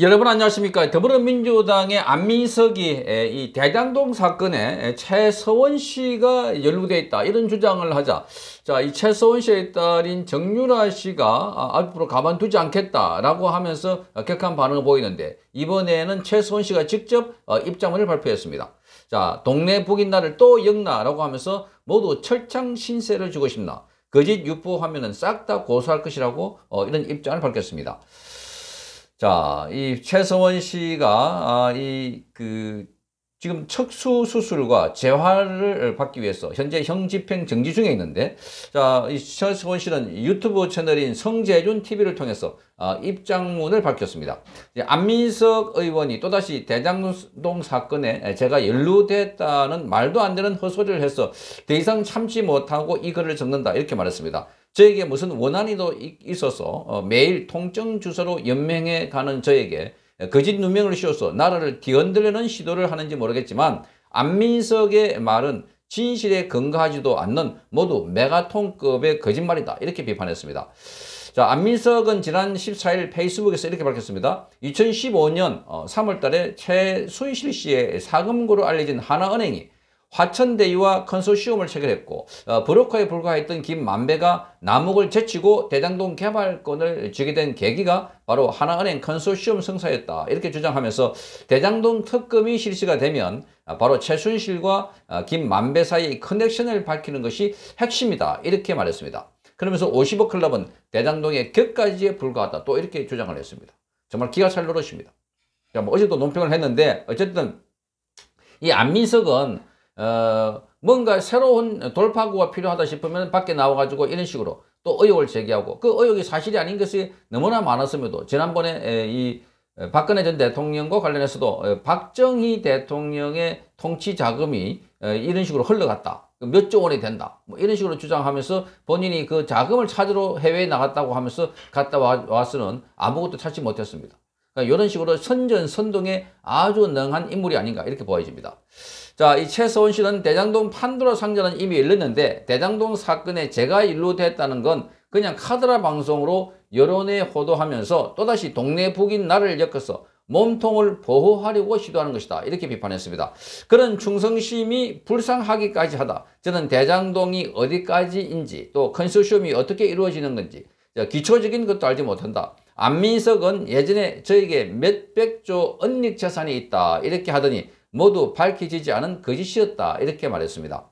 여러분 안녕하십니까 더불어민주당의 안민석이 이 대장동 사건에 최서원 씨가 연루돼 있다 이런 주장을 하자 자 이 최서원 씨의 딸인 정유라 씨가 아, 앞으로 가만두지 않겠다라고 하면서 격한 반응을 보이는데 이번에는 최서원 씨가 직접 어, 입장문을 발표했습니다 자 동네 북인 나를 또 역나라고 하면서 모두 철창 신세를 주고 싶나 거짓 유포하면싹 다 고소할 것이라고 어, 이런 입장을 밝혔습니다. 자, 이 최서원 씨가 아, 이 그 지금 척수 수술과 재활을 받기 위해서 현재 형집행 정지 중에 있는데 자, 이 최수원 씨는 유튜브 채널인 성재준 TV를 통해서 아, 입장문을 밝혔습니다. 안민석 의원이 또다시 대장동 사건에 제가 연루됐다는 말도 안 되는 허소리를 해서 더 이상 참지 못하고 이 글을 적는다 이렇게 말했습니다. 저에게 무슨 원한이도 있어서 어, 매일 통증 주소로 연맹에 가는 저에게 거짓 누명을 씌워서 나라를 뒤흔들려는 시도를 하는지 모르겠지만 안민석의 말은 진실에 근거하지도 않는 모두 메가톤급의 거짓말이다 이렇게 비판했습니다. 자 안민석은 지난 14일 페이스북에서 이렇게 밝혔습니다. 2015년 3월달에 어, 최순실 씨의 사금고로 알려진 하나은행이 화천대유와 컨소시엄을 체결했고 어, 브로커에 불과했던 김만배가 남욱을 제치고 대장동 개발권을 쥐게 된 계기가 바로 하나은행 컨소시엄 성사였다 이렇게 주장하면서 대장동 특검이 실시가 되면 바로 최순실과 어, 김만배 사이의 커넥션을 밝히는 것이 핵심이다 이렇게 말했습니다. 그러면서 50억 클럽은 대장동의 격까지에 불과하다 또 이렇게 주장을 했습니다. 정말 기가 찰 노릇입니다. 뭐 어제도 논평을 했는데 어쨌든 이 안민석은 어, 뭔가 새로운 돌파구가 필요하다 싶으면 밖에 나와가지고 이런 식으로 또 의혹을 제기하고 그 의혹이 사실이 아닌 것이 너무나 많았음에도 지난번에 이 박근혜 전 대통령과 관련해서도 박정희 대통령의 통치 자금이 이런 식으로 흘러갔다. 몇 조 원이 된다. 뭐 이런 식으로 주장하면서 본인이 그 자금을 찾으러 해외에 나갔다고 하면서 갔다 와서는 아무것도 찾지 못했습니다. 그러니까 이런 식으로 선전 선동에 아주 능한 인물이 아닌가 이렇게 보여집니다. 자, 이 최서원 씨는 대장동 판도라 상자는 이미 열렸는데 대장동 사건에 제가 일루됐다는 건 그냥 카드라 방송으로 여론에 호도하면서 또다시 동네 북인 나를 엮어서 몸통을 보호하려고 시도하는 것이다. 이렇게 비판했습니다. 그런 충성심이 불쌍하기까지 하다. 저는 대장동이 어디까지인지 또 컨소시엄이 어떻게 이루어지는 건지 기초적인 것도 알지 못한다. 안민석은 예전에 저에게 몇백조 은닉 재산이 있다 이렇게 하더니 모두 밝혀지지 않은 거짓이었다 이렇게 말했습니다.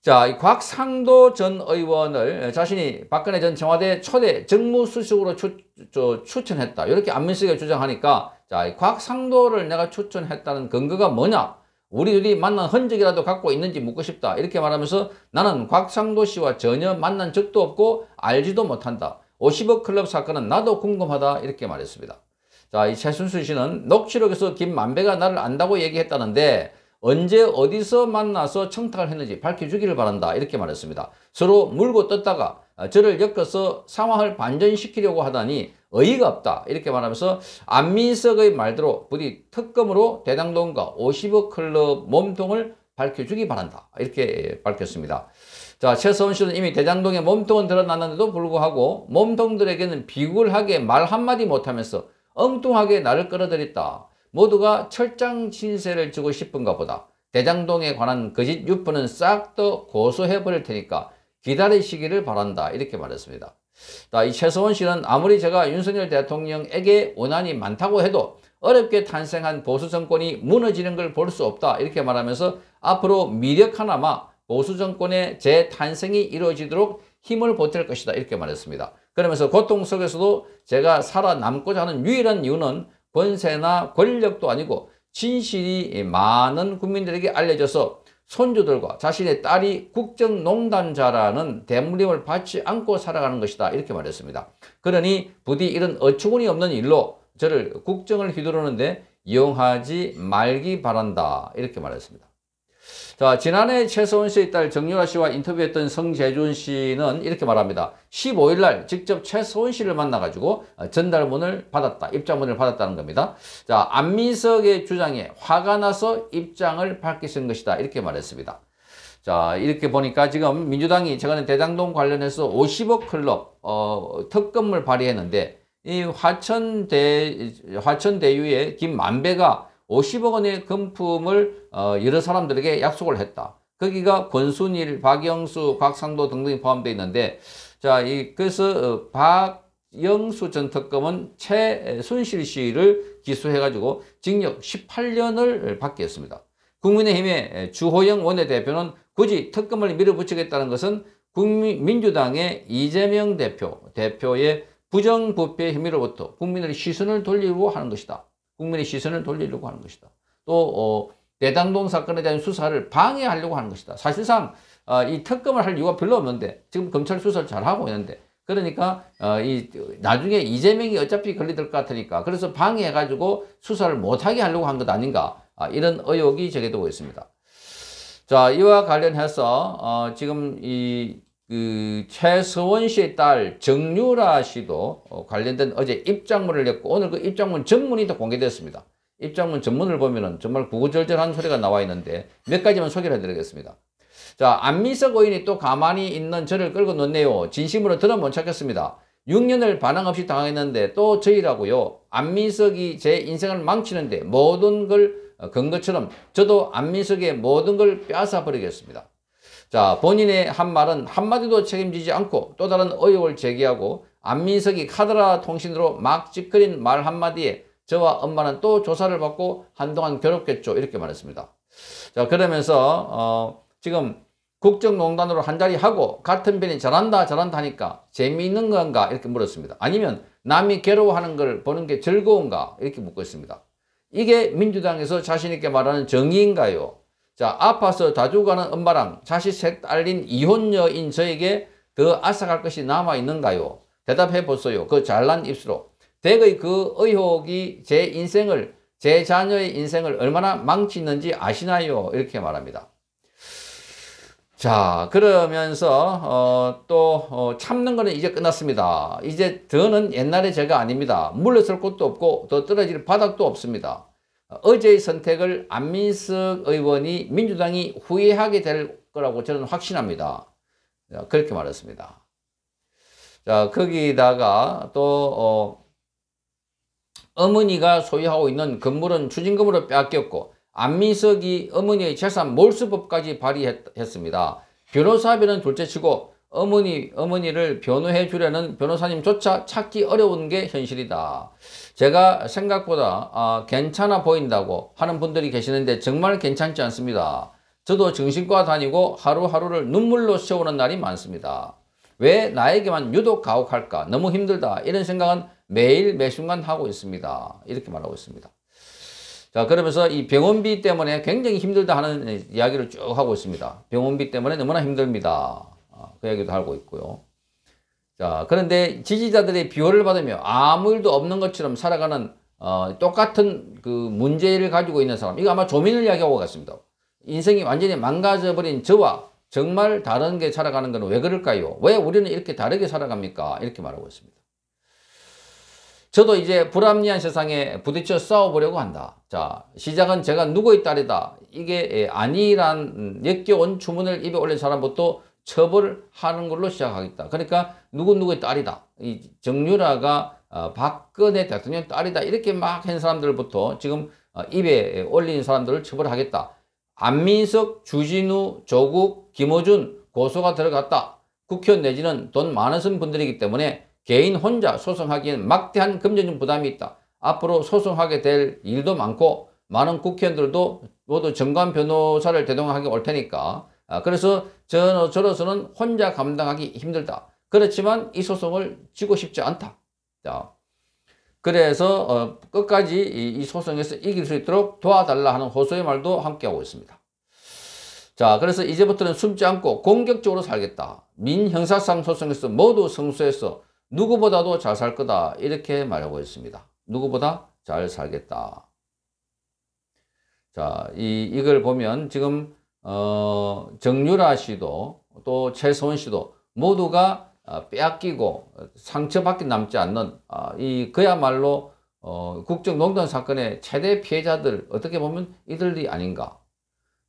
자, 이 곽상도 전 의원을 자신이 박근혜 전 청와대 초대 정무수석으로 추, 저, 추천했다. 이렇게 안민석이 주장하니까 자, 이 곽상도를 내가 추천했다는 근거가 뭐냐? 우리 들이 만난 흔적이라도 갖고 있는지 묻고 싶다. 이렇게 말하면서 나는 곽상도 씨와 전혀 만난 적도 없고 알지도 못한다. 50억 클럽 사건은 나도 궁금하다 이렇게 말했습니다. 자, 이최순수 씨는 녹취록에서 김만배가 나를 안다고 얘기했다는데 언제 어디서 만나서 청탁을 했는지 밝혀주기를 바란다 이렇게 말했습니다. 서로 물고 떴다가 저를 엮어서 상황을 반전시키려고 하다니 어이가 없다 이렇게 말하면서 안민석의 말대로 부디 특검으로 대당동과 50억 클럽 몸통을 밝혀주기 바란다 이렇게 밝혔습니다. 자, 최원 씨는 이미 대장동에 몸통은 드러났는데도 불구하고 몸통들에게는 비굴하게 말 한마디 못하면서 엉뚱하게 나를 끌어들였다. 모두가 철장 신세를 주고 싶은가 보다. 대장동에 관한 거짓 유포는 싹 더 고소해버릴 테니까 기다리시기를 바란다. 이렇게 말했습니다. 자, 이 최서원 씨는 아무리 제가 윤석열 대통령에게 원한이 많다고 해도 어렵게 탄생한 보수 정권이 무너지는 걸 볼 수 없다. 이렇게 말하면서 앞으로 미력 하나마 보수 정권의 재탄생이 이루어지도록 힘을 보탤 것이다 이렇게 말했습니다. 그러면서 고통 속에서도 제가 살아남고자 하는 유일한 이유는 권세나 권력도 아니고 진실이 많은 국민들에게 알려져서 손주들과 자신의 딸이 국정농단자라는 대물림을 받지 않고 살아가는 것이다 이렇게 말했습니다. 그러니 부디 이런 어처구니 없는 일로 저를 국정을 휘두르는데 이용하지 말기 바란다 이렇게 말했습니다. 자, 지난해 최소원 씨의 딸 정유라 씨와 인터뷰했던 성재준 씨는 이렇게 말합니다. 15일 날 직접 최소원 씨를 만나가지고 어, 전달문을 받았다, 입장문을 받았다는 겁니다. 자, 안민석의 주장에 화가 나서 입장을 밝히신 것이다. 이렇게 말했습니다. 자, 이렇게 보니까 지금 민주당이 최근에 대장동 관련해서 50억 클럽, 어, 특검을 발의했는데, 이 화천대, 화천대유의 김만배가 50억 원의 금품을 어, 여러 사람들에게 약속을 했다. 거기가 권순일, 박영수, 곽상도 등등이 포함되어 있는데 자, 이 그래서 어, 박영수 전 특검은 최순실 씨를 기소해 가지고 징역 18년을 받게 했습니다. 국민의힘의 주호영 원내대표는 굳이 특검을 밀어붙이겠다는 것은 국민, 민주당의 이재명 대표, 대표의 부정부패 혐의로부터 국민의 시선을 돌리고 하는 것이다. 국민의 시선을 돌리려고 하는 것이다. 또 어, 대당동 사건에 대한 수사를 방해하려고 하는 것이다. 사실상 어, 이 특검을 할 이유가 별로 없는데 지금 검찰 수사를 잘 하고 있는데 그러니까 어, 이 나중에 이재명이 어차피 걸리될것 같으니까 그래서 방해해가지고 수사를 못하게 하려고 한 것 아닌가 아, 이런 의혹이 제기되고 있습니다. 자 이와 관련해서 어, 지금 이그 최서원 씨의 딸 정유라 씨도 어, 관련된 어제 입장문을 냈고 오늘 그 입장문 전문이 또 공개됐습니다. 입장문 전문을 보면은 정말 구구절절한 소리가 나와 있는데 몇 가지만 소개를 해드리겠습니다. 자, 안민석 의원이 또 가만히 있는 저를 끌고 놓네요. 진심으로 들어 못 찾겠습니다. 6년을 반항 없이 당했는데 또 저희라고요. 안민석이 제 인생을 망치는데 모든 걸 건 것처럼 어, 저도 안민석의 모든 걸 빼앗아 버리겠습니다. 자, 본인의 한 말은 한마디도 책임지지 않고 또 다른 의혹을 제기하고 안민석이 카드라 통신으로 막 찌끄린 말 한마디에 저와 엄마는 또 조사를 받고 한동안 괴롭겠죠. 이렇게 말했습니다. 자, 그러면서, 어, 지금 국정농단으로 한 자리 하고 같은 편이 잘한다, 잘한다 하니까 재미있는 건가? 이렇게 물었습니다. 아니면 남이 괴로워하는 걸 보는 게 즐거운가? 이렇게 묻고 있습니다. 이게 민주당에서 자신있게 말하는 정의인가요? 자, 아파서 자주가는 엄마랑 자식 셋 딸린 이혼녀인 저에게 더 아삭할 것이 남아있는가요? 대답해 보세요. 그 잘난 입술로. 댁의 그 의혹이 제 인생을, 제 자녀의 인생을 얼마나 망치는지 아시나요? 이렇게 말합니다. 자, 그러면서, 어, 또, 어, 참는 거는 이제 끝났습니다. 이제 더는 옛날의 제가 아닙니다. 물러설 곳도 없고, 더 떨어질 바닥도 없습니다. 어제의 선택을 안민석 의원이 민주당이 후회하게 될 거라고 저는 확신합니다. 그렇게 말했습니다. 자, 거기다가 또, 어, 머니가 소유하고 있는 건물은 추진금으로 빼앗겼고, 안민석이 어머니의 재산 몰수법까지 발의했습니다. 변호사비는 둘째 치고, 어머니, 어머니를 변호해 주려는 변호사님조차 찾기 어려운 게 현실이다. 제가 생각보다 아, 괜찮아 보인다고 하는 분들이 계시는데 정말 괜찮지 않습니다. 저도 정신과 다니고 하루하루를 눈물로 채우는 날이 많습니다. 왜 나에게만 유독 가혹할까? 너무 힘들다. 이런 생각은 매일 매순간 하고 있습니다. 이렇게 말하고 있습니다. 자, 그러면서 이 병원비 때문에 굉장히 힘들다 하는 이야기를 쭉 하고 있습니다. 병원비 때문에 너무나 힘듭니다. 어, 그 얘기도 하고 있고요. 자, 그런데 지지자들의 비호를 받으며 아무 일도 없는 것처럼 살아가는 어, 똑같은 그 문제를 가지고 있는 사람. 이거 아마 조민을 이야기하고 같습니다. 인생이 완전히 망가져버린 저와 정말 다른 게 살아가는 건 왜 그럴까요? 왜 우리는 이렇게 다르게 살아갑니까? 이렇게 말하고 있습니다. 저도 이제 불합리한 세상에 부딪혀 싸워보려고 한다. 자, 시작은 제가 누구의 딸이다. 이게 예, 아니란 음, 역겨운 주문을 입에 올린 사람부터 처벌하는 걸로 시작하겠다. 그러니까 누구누구의 딸이다. 이 정유라가 어, 박근혜 대통령 딸이다. 이렇게 막 한 사람들부터 지금 어, 입에 올린 사람들을 처벌하겠다. 안민석, 주진우, 조국, 김호준 고소가 들어갔다. 국회의원 내지는 돈 많으신 분들이기 때문에 개인 혼자 소송하기엔 막대한 금전적 부담이 있다. 앞으로 소송하게 될 일도 많고 많은 국회의원들도 모두 정관 변호사를 대동하게 올 테니까 아, 그래서 저, 저로서는 혼자 감당하기 힘들다. 그렇지만 이 소송을 지고 싶지 않다. 자, 그래서 어, 끝까지 이, 이, 소송에서 이길 수 있도록 도와달라 하는 호소의 말도 함께하고 있습니다. 자, 그래서 이제부터는 숨지 않고 공격적으로 살겠다. 민형사상 소송에서 모두 성수해서 누구보다도 잘 살 거다. 이렇게 말하고 있습니다. 누구보다 잘 살겠다. 자, 이, 이걸 보면 지금 어, 정유라 씨도 또 최소원 씨도 모두가 어, 빼앗기고 상처밖에 남지 않는 아, 이 그야말로 어, 국정농단 사건의 최대 피해자들 어떻게 보면 이들이 아닌가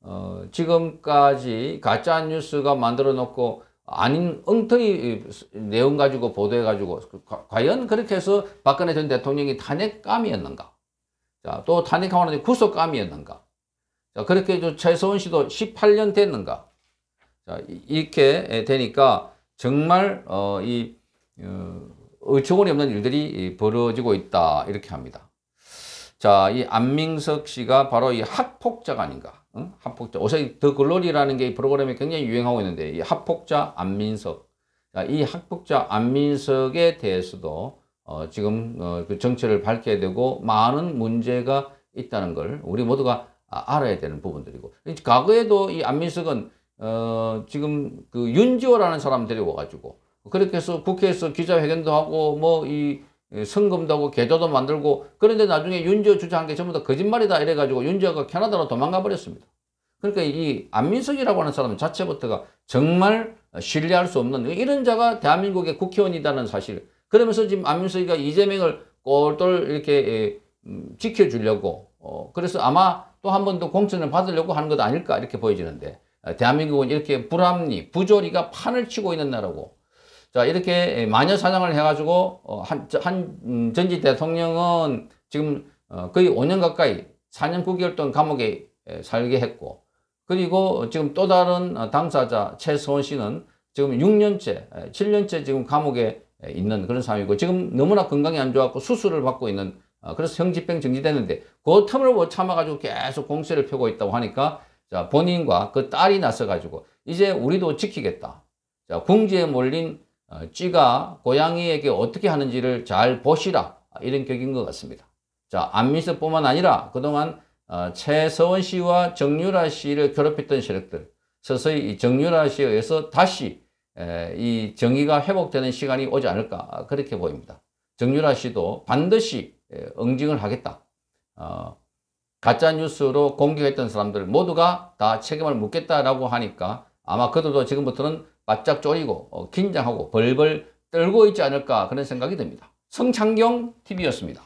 어, 지금까지 가짜 뉴스가 만들어 놓고 아닌 엉터리 내용 가지고 보도해 가지고 과연 그렇게 해서 박근혜 전 대통령이 탄핵감이었는가 자, 또 탄핵하고는 구속감이었는가 자, 그렇게 해서 최소원 씨도 18년 됐는가? 자, 이렇게 예, 되니까 정말, 어, 이, 어, 의원이 없는 일들이 벌어지고 있다. 이렇게 합니다. 자, 이 안민석 씨가 바로 이 학폭자가 아닌가. 응? 학폭자. 요새 더 글로리라는 게 이 프로그램이 굉장히 유행하고 있는데, 이 학폭자 안민석. 자, 이 학폭자 안민석에 대해서도 어, 지금 어, 그 정체를 밝혀야 되고 많은 문제가 있다는 걸 우리 모두가 아, 알아야 되는 부분들이고 과거에도 이 안민석은 어, 지금 그 윤지호라는 사람 데려와가지고 그렇게 해서 국회에서 기자회견도 하고 뭐 이 성금도 하고 계좌도 만들고 그런데 나중에 윤지호 주장한 게 전부 다 거짓말이다 이래가지고 윤지호가 캐나다로 도망가 버렸습니다. 그러니까 이 안민석이라고 하는 사람 자체부터가 정말 신뢰할 수 없는 이런 자가 대한민국의 국회의원이다는 사실 그러면서 지금 안민석이가 이재명을 꼴똘 이렇게 예, 음, 지켜주려고 어, 그래서 아마 또한번더 공천을 받으려고 하는 것 아닐까 이렇게 보여지는데 어, 대한민국은 이렇게 불합리, 부조리가 판을 치고 있는 나라고 자 이렇게 마녀 사냥을 해가지고 어, 한, 한 음, 전직 대통령은 지금 어, 거의 5년 가까이 4년 9개월 동안 감옥에 살게 했고 그리고 지금 또 다른 당사자 최소원 씨는 지금 6년째, 7년째 지금 감옥에 있는 그런 상황이고 지금 너무나 건강이 안 좋았고 수술을 받고 있는 아, 그래서 형집행 정지됐는데 그 틈을 못 참아가지고 계속 공세를 펴고 있다고 하니까 자 본인과 그 딸이 나서가지고 이제 우리도 지키겠다. 자 궁지에 몰린 쥐가 어, 고양이에게 어떻게 하는지를 잘 보시라 이런 격인 것 같습니다. 자 안민석뿐만 아니라 그동안 어, 최서원 씨와 정유라 씨를 괴롭혔던 세력들 서서히 정유라 씨에 의해서 다시 이 정의가 회복되는 시간이 오지 않을까 그렇게 보입니다. 정유라 씨도 반드시 응징을 하겠다. 어, 가짜 뉴스로 공격했던 사람들 모두가 다 책임을 묻겠다라고 하니까 아마 그들도 지금부터는 바짝 졸이고 어, 긴장하고 벌벌 떨고 있지 않을까 그런 생각이 듭니다. 성창경 TV였습니다.